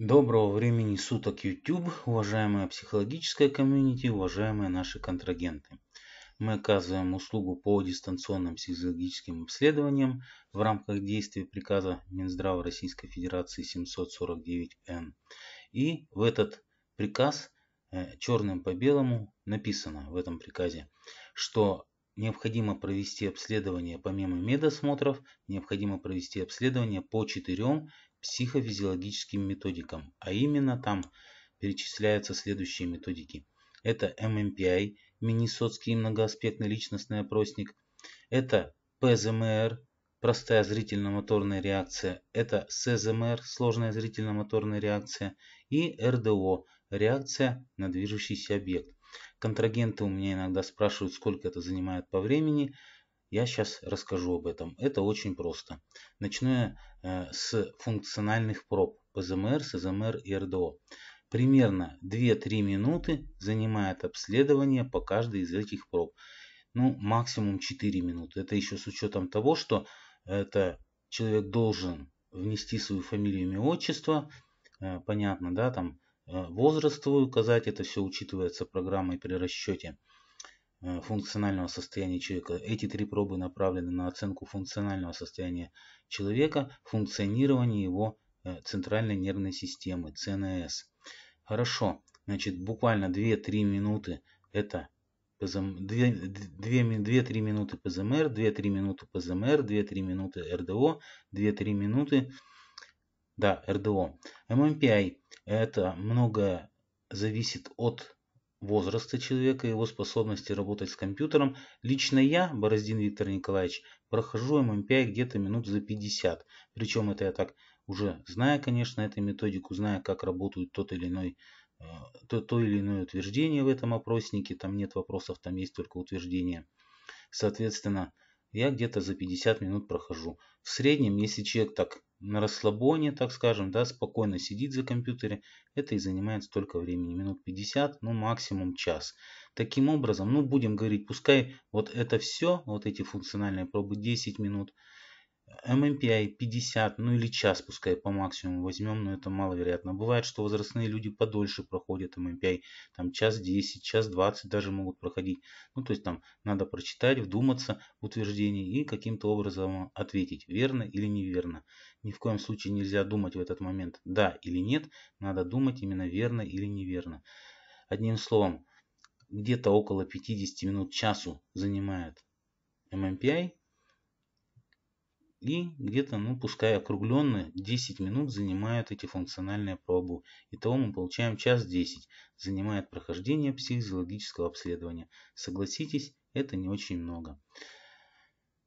Доброго времени суток YouTube, уважаемая психологическая комьюнити, уважаемые наши контрагенты. Мы оказываем услугу по дистанционным психологическим обследованиям в рамках действия приказа Минздрава Российской Федерации 749Н. И в этот приказ э, черным по белому написано в этом приказе, что необходимо провести обследование помимо медосмотров, необходимо провести обследование по четырем психофизиологическим методикам, а именно там перечисляются следующие методики. Это ММПИ Миннесотский многоаспектный личностный опросник, это ПЗМР, простая зрительно-моторная реакция, это СЗМР, сложная зрительно-моторная реакция, и РДО, реакция на движущийся объект. Контрагенты у меня иногда спрашивают, сколько это занимает по времени – я сейчас расскажу об этом. Это очень просто. Начну я э, с функциональных проб ПЗМР, СЗМР и РДО. Примерно 2-3 минуты занимает обследование по каждой из этих проб. Ну, максимум 4 минуты. Это еще с учетом того, что это человек должен внести свою фамилию, имя, отчество. Э, понятно, да, там э, возраст свой указать. Это все учитывается программой при расчете. Э, функционального состояния человека. Эти три пробы направлены на оценку функционального состояния человека, функционирования его э, центральной нервной системы, ЦНС. Хорошо, значит буквально 2-3 минуты это 2-3 минуты ПЗМР, 2-3 минуты ПЗМР, 2-3 минуты РДО, 2-3 минуты, да, РДО. ММПИ это многое зависит от возраста человека и его способности работать с компьютером, лично я, Бороздин Виктор Николаевич, прохожу MMPI где-то минут за 50. Причем это я так уже зная, конечно, эту методику, зная, как работают тот или иной э, то, то или иное утверждение в этом опроснике, там нет вопросов, там есть только утверждение. Соответственно, я где-то за 50 минут прохожу. В среднем, если человек так на расслабоне, так скажем, да, спокойно сидит за компьютере, это и занимает столько времени, минут 50, ну максимум час. Таким образом, ну будем говорить, пускай вот это все, вот эти функциональные пробы 10 минут, MMPI 50, ну или час пускай по максимуму возьмем, но это маловероятно. Бывает, что возрастные люди подольше проходят MMPI, там час 10, час 20 даже могут проходить. Ну то есть там надо прочитать, вдуматься в утверждение и каким-то образом ответить, верно или неверно. Ни в коем случае нельзя думать в этот момент, да или нет, надо думать именно верно или неверно. Одним словом, где-то около 50 минут часу занимает MMPI, и где-то, ну, пускай округленно, 10 минут занимают эти функциональные пробы. Итого мы получаем час 10. Занимает прохождение психофизиологического обследования. Согласитесь, это не очень много.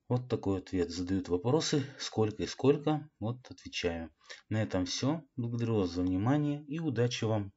Вот такой ответ. Задают вопросы, сколько и сколько. Вот отвечаю. На этом все. Благодарю вас за внимание и удачи вам!